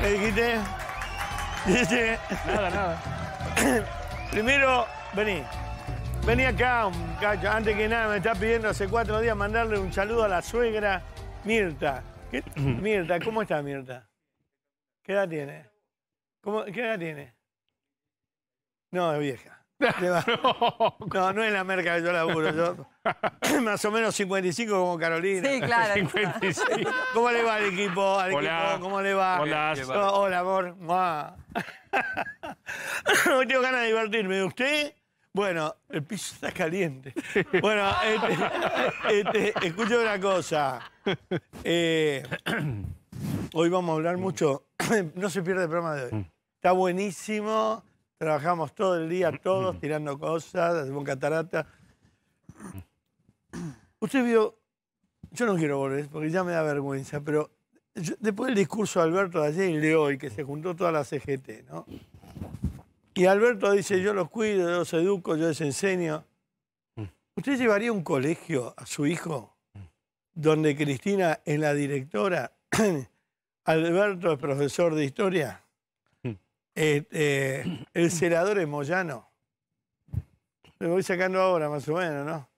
¿Qué dijiste? Dice. Nada, nada. Primero, vení. Vení acá, cacho. Antes que nada, me está pidiendo hace cuatro días mandarle un saludo a la suegra Mirta. Mirta, ¿cómo está Mirta? ¿Qué edad tiene? ¿Cómo, ¿Qué edad tiene? No, es vieja. No, no, es la merca que yo laburo. Yo, más o menos 55 como Carolina. Sí, claro. ¿Cómo le va al equipo? hola. ¿Cómo le va? Hola. hola, amor. Hoy tengo ganas de divertirme. ¿Usted? Bueno, el piso está caliente. Bueno, este, este, escucho una cosa. Eh, hoy vamos a hablar mucho. No se pierde el programa de hoy. Mm. Está buenísimo. Trabajamos todo el día, todos tirando cosas, hacemos catarata. Usted vio, yo no quiero volver porque ya me da vergüenza, pero después del discurso de Alberto de ayer y de hoy, que se juntó toda la CGT, ¿no? Y Alberto dice, yo los cuido, yo los educo, yo les enseño. ¿Usted llevaría un colegio a su hijo donde Cristina es la directora, Alberto es profesor de historia? Eh, eh, el senador es Moyano. Lo voy sacando ahora, más o menos, ¿no?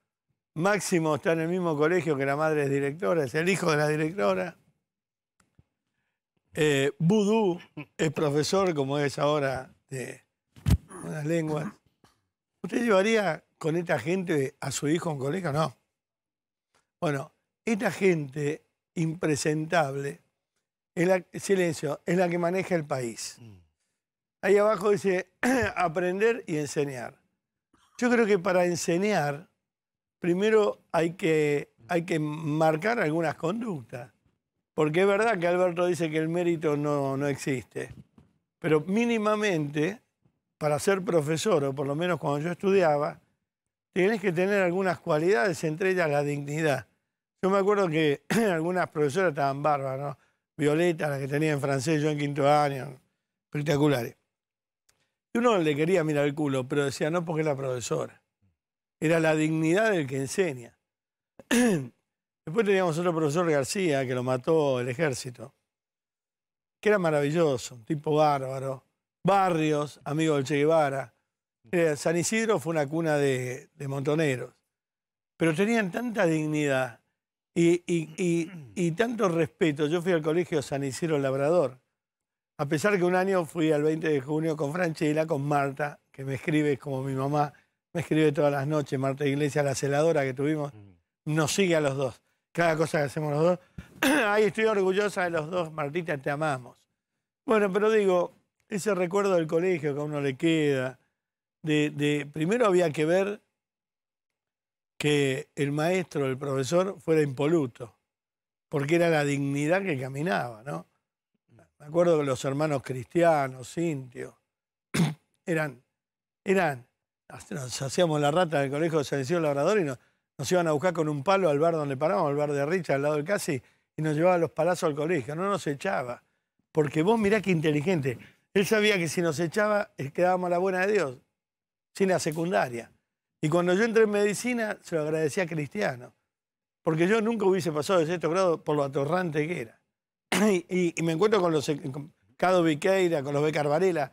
Máximo está en el mismo colegio que la madre es directora, es el hijo de la directora. Eh, Vudú es profesor, como es ahora, de las lenguas. ¿Usted llevaría con esta gente a su hijo en un colegio? No. Bueno, esta gente impresentable, silencio, es la que maneja el país. Mm. Ahí abajo dice aprender y enseñar. Yo creo que para enseñar, primero hay que, hay que marcar algunas conductas. Porque es verdad que Alberto dice que el mérito no, no existe. Pero mínimamente, para ser profesor, o por lo menos cuando yo estudiaba, tienes que tener algunas cualidades, entre ellas la dignidad. Yo me acuerdo que algunas profesoras estaban bárbaras, ¿no? Violeta, la que tenía en francés yo en quinto año, espectaculares. Y uno le quería mirar el culo, pero decía, no porque era la profesora. Era la dignidad del que enseña. Después teníamos otro profesor García que lo mató el ejército, que era maravilloso, un tipo bárbaro. Barrios, amigo del Che Guevara. Eh, San Isidro fue una cuna de, montoneros, pero tenían tanta dignidad y, y, tanto respeto. Yo fui al colegio San Isidro Labrador, a pesar que un año fui al 20 de junio con Franchella, con Marta, que me escribe como mi mamá, me escribe todas las noches, Marta Iglesias, la celadora que tuvimos, nos sigue a los dos. Cada cosa que hacemos los dos. Ahí estoy orgullosa de los dos, Martita, te amamos. Bueno, pero digo, ese recuerdo del colegio que a uno le queda, de primero había que ver que el maestro, el profesor, fuera impoluto, porque era la dignidad que caminaba, ¿no? Me acuerdo que los hermanos cristianos, indios, eran, eran, nos hacíamos la rata del colegio de San Isidro Labrador y nos, iban a buscar con un palo al bar donde parábamos, al bar de Richa, al lado del Casi, y nos llevaban los palazos al colegio. No nos echaba. Porque vos mirá qué inteligente. Él sabía que si nos echaba, eh, quedábamos a la buena de Dios, sin la secundaria. Y cuando yo entré en medicina, se lo agradecía a Cristiano. Porque yo nunca hubiese pasado de sexto grado por lo atorrante que era. y, me encuentro con los eh, Cado Viqueira, con los B. Carvarela.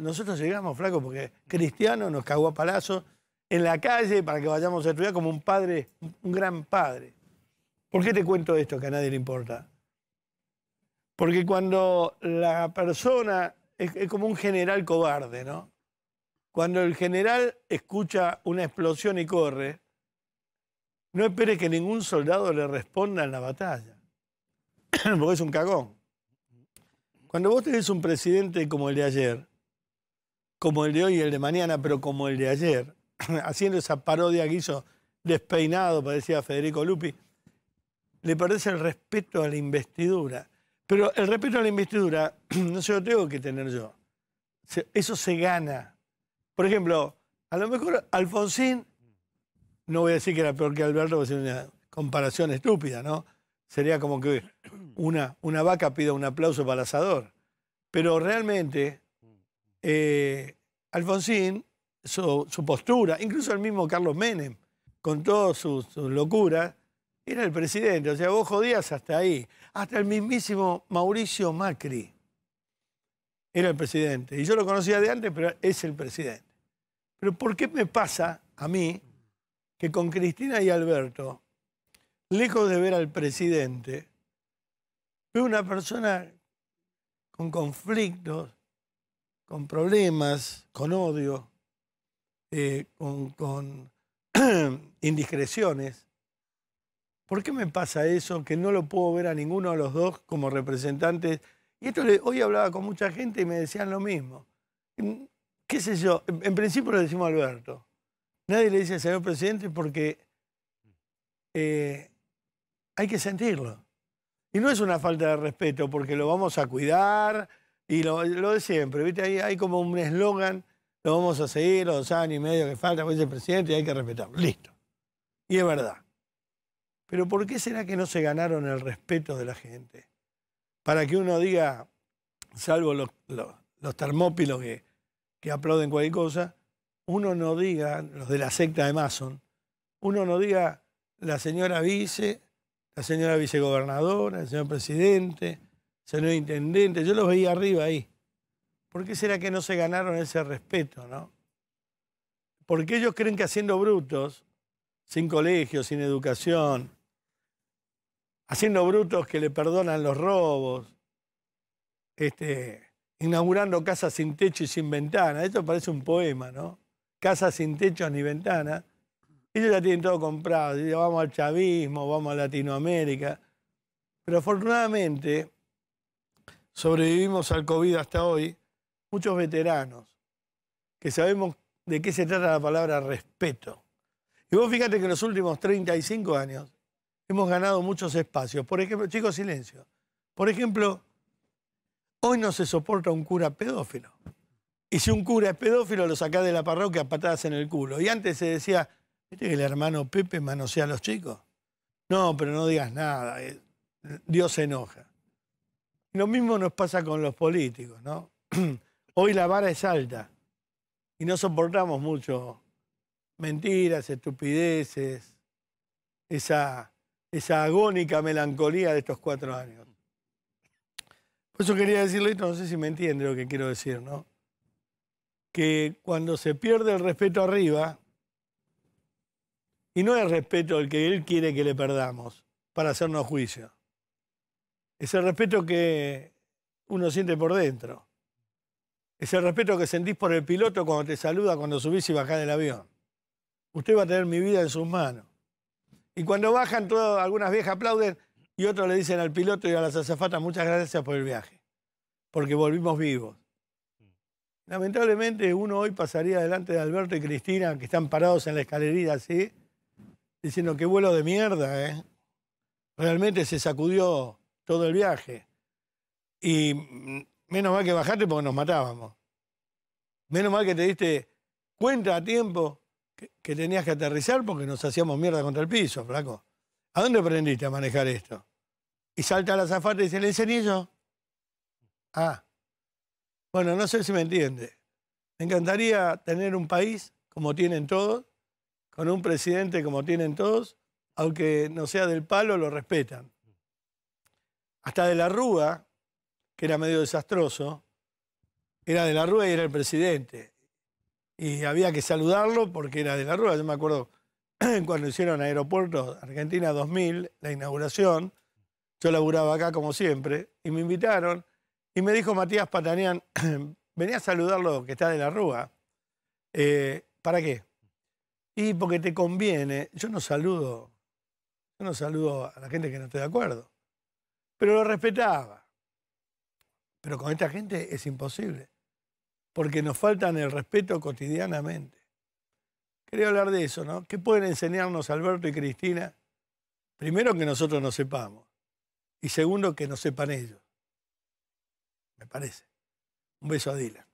nosotros llegamos, flacos porque Cristiano nos cagó a palazo en la calle para que vayamos a estudiar como un padre, un gran padre. ¿Por qué te cuento esto que a nadie le importa? Porque cuando la persona es como un general cobarde, ¿no? Cuando el general escucha una explosión y corre, no espere que ningún soldado le responda en la batalla porque es un cagón. Cuando vos tenés un presidente como el de ayer, como el de hoy y el de mañana, pero como el de ayer, haciendo esa parodia que hizo despeinado, parecía Federico Lupi, le parece el respeto a la investidura. Pero el respeto a la investidura no se lo tengo que tener yo. Eso se gana. Por ejemplo, a lo mejor Alfonsín, no voy a decir que era peor que Alberto, porque es una comparación estúpida, ¿no? Sería como que una, una vaca pida un aplauso para el asador. Pero realmente, eh, Alfonsín, su, postura, incluso el mismo Carlos Menem, con todas sus locuras, era el presidente. O sea, vos jodías hasta ahí. Hasta el mismísimo Mauricio Macri era el presidente. Y yo lo conocía de antes, pero es el presidente. Pero ¿por qué me pasa a mí que con Cristina y Alberto lejos de ver al presidente, fue una persona con conflictos, con problemas, con odio, eh, con, indiscreciones. ¿Por qué me pasa eso? Que no lo puedo ver a ninguno de los dos como representantes. Y esto hoy hablaba con mucha gente y me decían lo mismo. Mm, ¿Qué sé yo? En, principio le decimos a Alberto. Nadie le dice al señor presidente porque eh, hay que sentirlo. Y no es una falta de respeto porque lo vamos a cuidar y lo, de siempre, ¿viste? Hay, como un eslogan, lo vamos a seguir los años y medio que falta, pues presidente y hay que respetarlo. Listo. Y es verdad. Pero ¿por qué será que no se ganaron el respeto de la gente? Para que uno diga, salvo los, termópilos que, que aplauden cualquier cosa, uno no diga, los de la secta de Mason, uno no diga la señora vice, la señora vicegobernadora, el señor presidente, el señor intendente, yo los veía arriba ahí. ¿Por qué será que no se ganaron ese respeto, no? Porque ellos creen que haciendo brutos, sin colegio, sin educación, haciendo brutos que le perdonan los robos, este, inaugurando casas sin techo y sin ventana. Esto parece un poema, ¿no? Casas sin techo ni ventana. Ellos ya tienen todo comprado, Dicen, vamos al chavismo, vamos a Latinoamérica. Pero afortunadamente sobrevivimos al COVID hasta hoy muchos veteranos que sabemos de qué se trata la palabra respeto. Y vos fíjate que en los últimos 35 años hemos ganado muchos espacios. Por ejemplo, chicos, silencio. Por ejemplo, hoy no se soporta un cura pedófilo. Y si un cura es pedófilo, lo sacás de la parroquia a patadas en el culo. Y antes se decía, ¿Viste que el hermano Pepe manosea a los chicos? No, pero no digas nada. Eh, Dios se enoja. Lo mismo nos pasa con los políticos, ¿no? Hoy la vara es alta y no soportamos mucho mentiras, estupideces, esa, esa agónica melancolía de estos cuatro años. Por eso quería decirle esto, no sé si me entiende lo que quiero decir, ¿no? Que cuando se pierde el respeto arriba, y no es respeto el que él quiere que le perdamos para hacernos juicio. Es el respeto que uno siente por dentro. Es el respeto que sentís por el piloto cuando te saluda, cuando subís y bajás del avión. Usted va a tener mi vida en sus manos. Y cuando bajan, algunas viejas aplauden y otros le dicen al piloto y a las azafatas muchas gracias por el viaje, porque volvimos vivos. Lamentablemente uno hoy pasaría delante de Alberto y Cristina, que están parados en la escalería así, diciendo qué vuelo de mierda, ¿eh? Realmente se sacudió todo el viaje. Y menos mal que bajaste porque nos matábamos. Menos mal que te diste cuenta a tiempo que, tenías que aterrizar porque nos hacíamos mierda contra el piso, flaco. ¿A dónde aprendiste a manejar esto? Y salta la zafata y dice, ¿le enseñé Ah. Bueno, no sé si me entiende. Me encantaría tener un país, como tienen todos, con un presidente como tienen todos, aunque no sea del palo, lo respetan. Hasta de la Rúa, que era medio desastroso, era de la Rúa y era el presidente. Y había que saludarlo porque era de la Rúa. Yo me acuerdo cuando hicieron Aeropuerto Argentina 2000, la inauguración, yo laburaba acá como siempre, y me invitaron, y me dijo Matías Patanián, venía a saludarlo que está de la Rúa. Eh, ¿Para qué? Y porque te conviene, yo no saludo, yo no saludo a la gente que no esté de acuerdo. Pero lo respetaba. Pero con esta gente es imposible. Porque nos faltan el respeto cotidianamente. Quería hablar de eso, ¿no? ¿Qué pueden enseñarnos Alberto y Cristina? Primero, que nosotros no sepamos. Y segundo, que no sepan ellos. Me parece. Un beso a Dylan